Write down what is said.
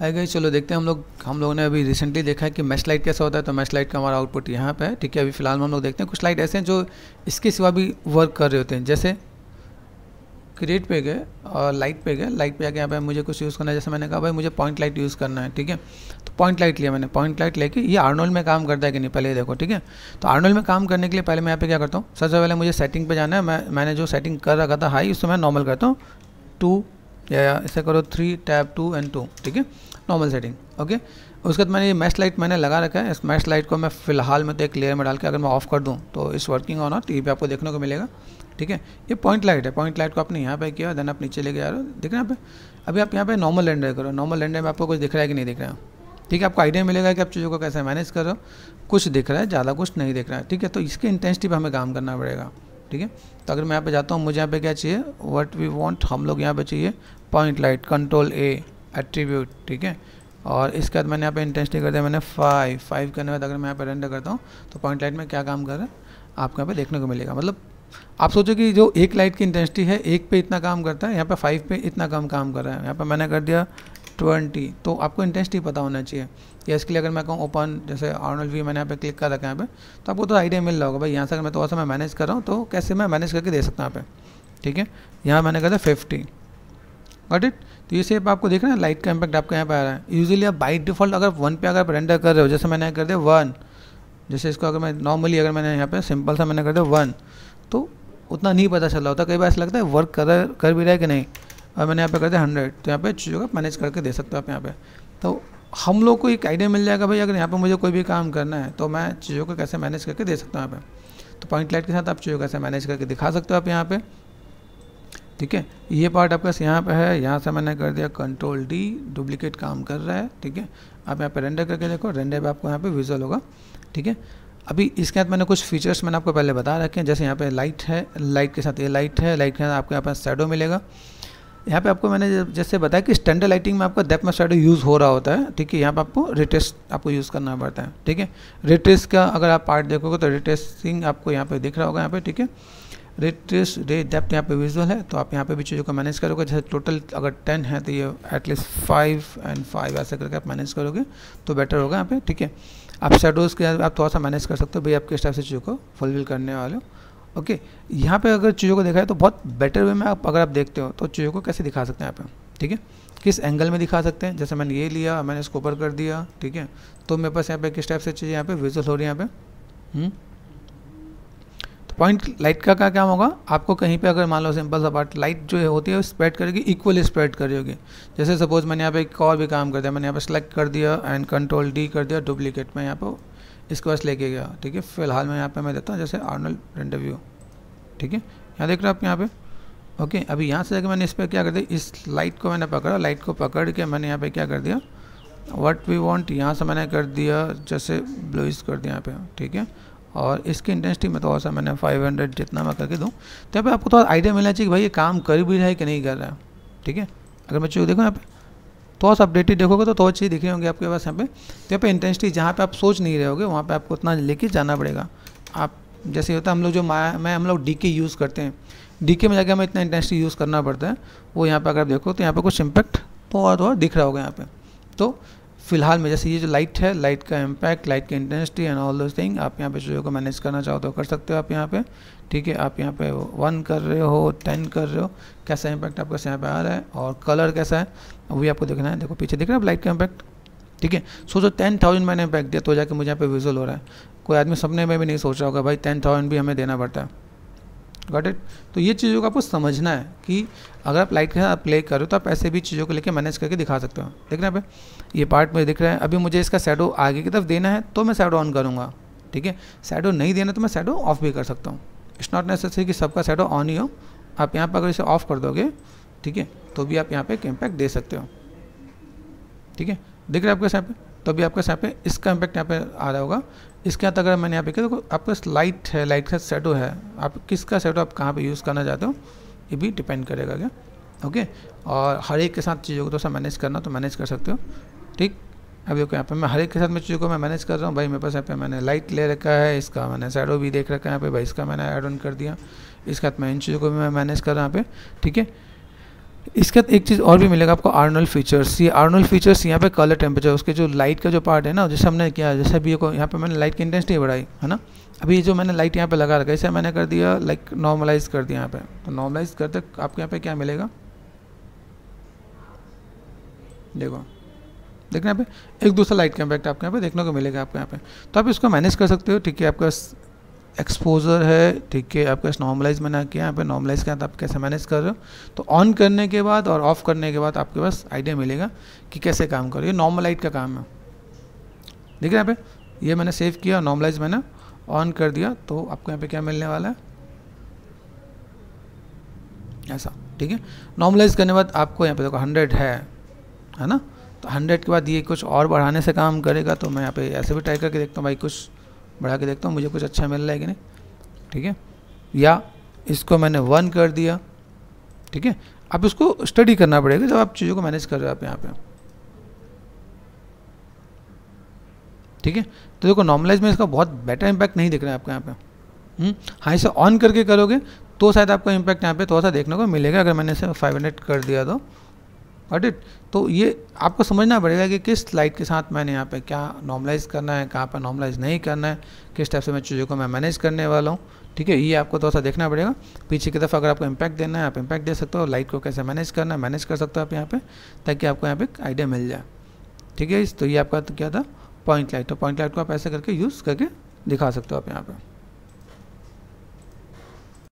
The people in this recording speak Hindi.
है गई चलो देखते हैं हम लोग हम लोगों ने अभी रिसेंटली देखा है कि मैच लाइट कैसा होता है तो मैच लाइट का हमारा आउटपुट यहाँ पे है ठीक है अभी फिलहाल में हम लोग देखते हैं कुछ लाइट ऐसे हैं जो इसके सिवा भी वर्क कर रहे होते हैं जैसे क्रिएट पे गए और लाइट पे गए लाइट पे आके यहाँ पे मुझे कुछ यूज़ करना है जैसे मैंने कहा भाई मुझे पॉइंट लाइट यूज़ करना है ठीक है तो पॉइंट लाइट लिया मैंने पॉइंट लाइट लेके ये आर्नोल में काम करता है कि नहीं पहले देखो ठीक है तो आर्नोल में काम करने के लिए पहले मैं यहाँ पे क्या करता हूँ सबसे पहले मुझे सेटिंग पे जाना है मैं मैंने जो सेटिंग कर रखा था हाई उसको मैं नॉर्मल करता हूँ टू या या ऐसा करो three tab two and two ठीक है नॉर्मल सेटिंग ओके उसके बाद मैंने ये मैश लाइट मैंने लगा रखा है इस मैश लाइट को मैं फिलहाल में तो एक लेयर में डाल के अगर मैं ऑफ कर दूँ तो इस वर्किंग ऑन और टी भी आपको देखने को मिलेगा ठीक है ये पॉइंट लाइट है पॉइंट लाइट को आपने यहाँ पे किया देन आप नीचे लेके आ रहे हो देख रहे हैं आप अभी आप यहाँ पे नॉर्मल रेंडर करो नॉर्मल रेंडर में आपको कुछ दिख रहा है कि नहीं दिख रहा है ठीक है आपको आइडिया मिलेगा कि आप चीज़ों को कैसे मैनेज करो कुछ दिख रहा है ज़्यादा कुछ नहीं दिख रहा है ठीक है तो इसके इंटेंसिटी पर हमें काम करना पड़ेगा ठीक है तो अगर मैं यहाँ पे जाता हूँ मुझे यहाँ पे क्या चाहिए व्हाट वी वांट हम लोग यहाँ पे चाहिए point light control A attribute ठीक है और इसके बाद मैंने यहाँ पे इंटेंसिटी कर दिया मैंने फाइव फाइव करने बाद अगर मैं यहाँ पे रेंडर करता हूँ तो पॉइंट लाइट में क्या काम कर रहा है आपको यहाँ पे देखने को मिलेगा मतलब आप सोचो कि जो एक लाइट की इंटेंसिटी है एक पे इतना काम करता है यहाँ पे फाइव पे इतना कम काम कर रहा है यहाँ पर मैंने कर दिया ट्वेंटी तो आपको इंटेंसिटी पता होना चाहिए या इसके लिए अगर मैं कहूँ ओपन जैसे आर्नल व्यू मैंने यहाँ पे क्लिक कर रखा है यहाँ पे तो आपको तो आइडिया मिल रहा होगा भाई यहाँ से अगर मैं थोड़ा सा मैं मैनेज कर रहा हूँ तो कैसे मैं मैनेज करके दे सकता हूँ यहाँ पे ठीक है यहाँ मैंने कहा था फिफ्टी गॉट इट तो ये सेप आपको देख रहे हैं लाइट का इम्पैक्ट आपके यहाँ पे आ रहा है यूजली आप बाई डिफॉल्ट अगर वन पे अगर रेंडर कर रहे हो जैसे मैंने कर दिया वन जैसे इसको अगर मैं नॉर्मली अगर मैंने यहाँ पे सिंपल सा मैंने कर दिया वन तो उतना नहीं पता चल रहा होता कई बार ऐसा लगता है वर्क कर कर भी रहा है कि नहीं और मैंने यहाँ पे कर दिया हंड्रेड तो यहाँ पे चीज़ों का मैनेज करके दे सकते हो आप यहाँ पे तो हम लोग को एक आइडिया मिल जाएगा भाई अगर यहाँ पे मुझे कोई भी काम करना है तो मैं चीज़ों को कैसे मैनेज करके दे सकता हूँ यहाँ पे तो पॉइंट लाइट के साथ आप चीज़ों को कैसे मैनेज करके दिखा सकते हो आप यहाँ पे ठीक है ये पार्ट आपके पास यहाँ पे है यहाँ से मैंने कर दिया कंट्रोल डी डुप्लीकेट काम कर रहा है ठीक है आप यहाँ पे रेंडर करके देखो रेंडर पे आपको यहाँ पे विजुअल होगा ठीक है अभी इसके साथ मैंने कुछ फीचर्स मैंने आपको पहले बता रखे हैं जैसे यहाँ पे लाइट है लाइट के साथ ये लाइट है लाइट के साथ आपको यहाँ पर शेडो मिलेगा यहाँ पे आपको मैंने जैसे बताया कि स्टैंडर्ड लाइटिंग में आपका डेप में शेडो यूज़ हो रहा होता है ठीक है यहाँ पे आपको रिटेस्ट आपको यूज़ करना पड़ता है ठीक है रिटेस का अगर आप पार्ट देखोगे तो रिटेस्टिंग आपको यहाँ पे दिख रहा होगा यहाँ पे ठीक है रिटेस रे डेप्थ यहाँ पे विजुअल है तो आप यहाँ पे भी चीज़ों को मैनेज करोगे जैसे टोटल अगर टेन है तो ये एटलीस्ट फाइव एंड फाइव ऐसे करके आप मैनेज करोगे तो बेटर होगा यहाँ पे ठीक है आप शेडोज़ के आप थोड़ा सा मैनेज कर सकते हो भाई आपके हिसाब से चीज़ों को फुलफिल करने वाले हो ओके यहाँ पे अगर चीज़ों को देखा है तो बहुत बेटर वे में आप अगर आप देखते हो तो चीज़ों को कैसे दिखा सकते हैं यहाँ ठीक है किस एंगल में दिखा सकते हैं जैसे मैंने ये लिया मैंने इसको ऊपर कर दिया ठीक है तो मेरे पास यहाँ पे किस टाइप से चीज़ें यहाँ पे विजुअल हो रही है यहाँ पे हम्म? तो पॉइंट लाइट का क्या क्या होगा आपको कहीं पे अगर मान लो सिंपल सा पार्ट लाइट जो होती है स्प्रेड करेगी इक्वली स्प्रेड करी होगी जैसे सपोज मैंने यहाँ पे एक और भी काम कर दिया मैंने यहाँ पे सेलेक्ट कर दिया एंड कंट्रोल डी कर दिया डुप्लीकेट में यहाँ पर इसके पास लेके गया ठीक है फिलहाल मैं यहाँ पे मैं देता हूँ जैसे आर्नल इंटरव्यू ठीक है यहाँ देख रहे हो आप यहाँ पे ओके अभी यहाँ से जाकर मैंने इस पर क्या कर दिया इस लाइट को मैंने पकड़ा लाइट को पकड़ के मैंने यहाँ पे क्या कर दिया वट वी वॉन्ट यहाँ से मैंने कर दिया जैसे ब्लूइस कर दिया यहाँ पे ठीक है और इसकी इंटेंसिटी में थोड़ा तो सा मैंने 500 जितना मैं करके दूँ तो यहाँ पर आपको थोड़ा आइडिया मिलना चाहिए कि भाई ये काम कर भी रहा है कि नहीं कर रहा है ठीक है अगर मैं चूँ देखो यहाँ पर थॉट्स तो अपडेटेड देखोगे तो थॉट्स दिख रहे होंगे आपके पास यहाँ पे तो यहाँ पे इंटेंसिटी जहाँ पे आप सोच नहीं रहे होगे वहाँ पे आपको उतना लेके जाना पड़ेगा आप जैसे होता है हम लोग जो माया मैं हम लोग डी के यूज़ करते हैं डी के में जाके हमें इतना इंटेंसिटी यूज़ करना पड़ता है वो यहाँ पर अगर आप देखो तो यहाँ पर कुछ इम्पैक्ट थोड़ा थोड़ा दिख रहा होगा यहाँ पर तो फिलहाल में जैसे ये जो लाइट है लाइट का इम्पैक्ट लाइट की इंटेंसिटी एंड ऑल दो थिंग आप यहाँ पे चीज़ों को मैनेज करना चाहो तो कर सकते हो आप यहाँ पे ठीक है आप यहाँ पे वन कर रहे हो टेन कर रहे हो कैसा इम्पैक्ट आपका यहाँ पे आ रहा है और कलर कैसा है वो भी आपको देखना है देखो पीछे रहे रहा आप लाइट का इम्पैक्ट ठीक है सो जो टेन थाउजेंड मैंने इम्पैक्ट दिया तो जाके मुझे यहाँ पे विजुअल हो रहा है कोई आदमी सपने में भी नहीं सोच रहा होगा भाई टेन थाउजेंड भी हमें देना पड़ता है गॉट इट तो ये चीज़ों को आपको समझना है कि अगर आप लाइट के साथ प्ले करो तो आप ऐसे भी चीज़ों को लेकर मैनेज करके दिखा सकते हो देख रहे हैं ये पार्ट मुझे दिख रहा है अभी मुझे इसका सैडो आगे की तरफ देना है तो मैं सैडो ऑन करूँगा ठीक है सैडो नहीं देना तो मैं सैडो ऑफ भी कर सकता हूँ इट्स नॉट नेसेसरी कि सबका सैडो ऑन ही हो आप यहाँ पर अगर इसे ऑफ कर दोगे ठीक है तो भी आप यहाँ पे एक इम्पैक्ट दे सकते हो ठीक है दिख रहा है आपके साथ पे तो भी आपके साथ पे इसका इम्पैक्ट यहाँ पे आ रहा होगा इसके अंत अगर मैंने यहाँ पे देखो तो आपके पास लाइट है लाइट का शेडो है आप किसका शेडो आप कहाँ पे यूज़ करना चाहते हो ये भी डिपेंड करेगा क्या ओके और हर एक के साथ चीज़ों को थोड़ा तो सा मैनेज करना तो मैनेज कर सकते हो ठीक अभी देखो यहाँ पे मैं हर एक के साथ मैं चीज़ों को मैं मैनेज कर रहा हूँ भाई मेरे पास यहाँ पे मैंने लाइट ले रखा है इसका मैंने शेडो भी देख रखा है यहाँ पे भाई इसका मैंने ऐड ऑन कर दिया इसके साथ मैं इन चीज़ों को भी मैं मैनेज कर रहा हूँ यहाँ पे ठीक है इसके बाद एक चीज़ और भी मिलेगा आपको आर्नल फीचर्स ये आर्नल फीचर्स यहाँ पे कलर टेम्परेचर उसके जो लाइट का जो पार्ट है ना जैसे हमने किया जैसे अभी को यहाँ पे मैंने लाइट की इंटेंसिटी बढ़ाई है ना अभी जो मैंने लाइट यहाँ पे लगा रखा है इसे मैंने कर दिया लाइक नॉर्मलाइज कर दिया यहाँ पे तो नॉर्मलाइज करते आपके यहाँ पे क्या मिलेगा देखो देखना यहाँ पे एक दूसरा लाइट का इम्पैक्ट आपके यहाँ पे देखने को मिलेगा आपके यहाँ पे तो आप इसको मैनेज कर सकते हो ठीक है आपका एक्सपोजर है ठीक है आपका नॉर्मलाइज मैंने किया यहाँ पे नॉर्मलाइज किया था तो आप कैसे मैनेज कर रहे हो तो ऑन करने के बाद और ऑफ करने के बाद आपके पास आइडिया मिलेगा कि कैसे काम करो ये नॉर्मल लाइट का काम है हैं यहाँ पे ये मैंने सेव किया नॉर्मलाइज मैंने ऑन कर दिया तो आपको यहाँ पे क्या मिलने वाला है ऐसा ठीक है नॉर्मलाइज करने के बाद आपको यहाँ पे देखो हंड्रेड है है ना तो हंड्रेड के बाद ये कुछ और बढ़ाने से काम करेगा तो मैं यहाँ पे ऐसे भी ट्राई करके देखता हूँ भाई कुछ बढ़ा के देखता हूँ मुझे कुछ अच्छा मिल रहा है कि नहीं ठीक है या इसको मैंने वन कर दिया ठीक है आप इसको स्टडी करना पड़ेगा जब आप चीज़ों को मैनेज कर रहे हो आप यहाँ पे ठीक है तो देखो नॉर्मलाइज में इसका बहुत बेटर इम्पैक्ट नहीं दिख रहा है आपको यहाँ पे हम्म? हाँ इसे ऑन करके करोगे तो शायद आपको इम्पैक्ट यहाँ पे थोड़ा सा देखने को मिलेगा अगर मैंने इसे फाइव कर दिया तो बट इट तो ये आपको समझना पड़ेगा कि किस लाइट के साथ मैंने यहाँ पे क्या नॉर्मलाइज करना है कहाँ पर नॉर्मलाइज नहीं करना है किस टाइप से मैं चीज़ों को मैं मैनेज करने वाला हूँ ठीक है ये आपको थोड़ा सा देखना पड़ेगा पीछे की तरफ अगर आपको इम्पैक्ट देना है आप इम्पैक्ट दे सकते हो लाइट को कैसे मैनेज करना है मैनेज कर सकते हो आप यहाँ पर ताकि आपको यहाँ पर एक आइडिया मिल जाए ठीक है तो ये आपका क्या था पॉइंट लाइट तो पॉइंट लाइट को आप ऐसे करके यूज़ करके दिखा सकते हो आप यहाँ पर